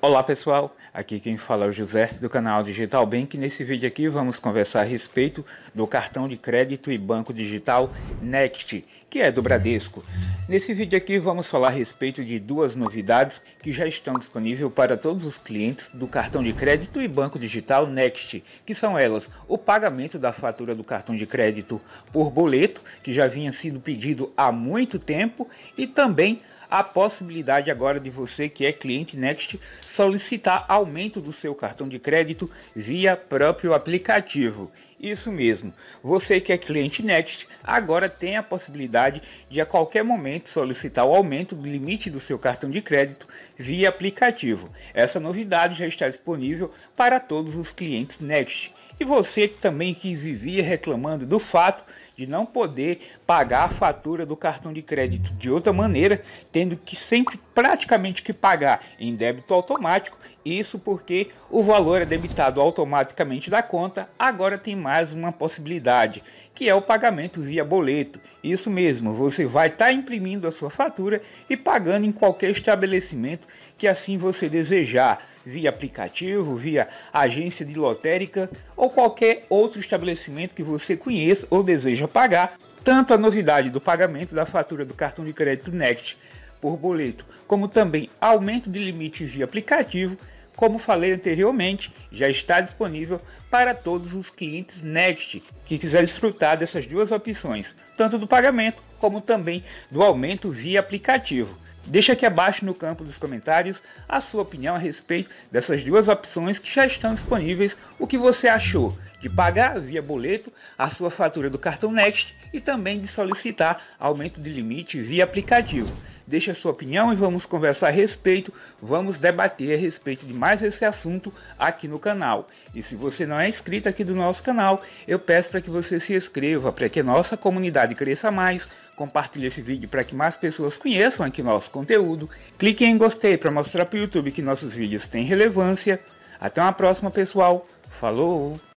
Olá pessoal, aqui quem fala é o José do canal Digital Bank. Nesse vídeo aqui vamos conversar a respeito do cartão de crédito e banco digital Next, que é do Bradesco. Nesse vídeo aqui vamos falar a respeito de duas novidades que já estão disponíveis para todos os clientes do cartão de crédito e banco digital Next, que são elas o pagamento da fatura do cartão de crédito por boleto, que já vinha sido pedido há muito tempo, e também a a possibilidade agora de você que é cliente Next solicitar aumento do seu cartão de crédito via próprio aplicativo. Isso mesmo, você que é cliente Next agora tem a possibilidade de a qualquer momento solicitar o aumento do limite do seu cartão de crédito via aplicativo. Essa novidade já está disponível para todos os clientes Next. E você também que vivia reclamando do fato de não poder pagar a fatura do cartão de crédito de outra maneira, tendo que sempre praticamente que pagar em débito automático, isso porque o valor é debitado automaticamente da conta, agora tem mais uma possibilidade, que é o pagamento via boleto. Isso mesmo, você vai estar tá imprimindo a sua fatura e pagando em qualquer estabelecimento que assim você desejar, via aplicativo, via agência de lotérica ou qualquer outro estabelecimento que você conheça ou deseja pagar. Tanto a novidade do pagamento da fatura do cartão de crédito Next por boleto, como também aumento de limite via aplicativo, como falei anteriormente, já está disponível para todos os clientes Next que quiser desfrutar dessas duas opções, tanto do pagamento como também do aumento via aplicativo. Deixa aqui abaixo no campo dos comentários a sua opinião a respeito dessas duas opções que já estão disponíveis, o que você achou de pagar via boleto a sua fatura do cartão Next e também de solicitar aumento de limite via aplicativo. Deixe a sua opinião e vamos conversar a respeito, vamos debater a respeito de mais esse assunto aqui no canal. E se você não é inscrito aqui do nosso canal, eu peço para que você se inscreva para que nossa comunidade cresça mais. Compartilhe esse vídeo para que mais pessoas conheçam aqui nosso conteúdo. Clique em gostei para mostrar para o YouTube que nossos vídeos têm relevância. Até uma próxima, pessoal. Falou!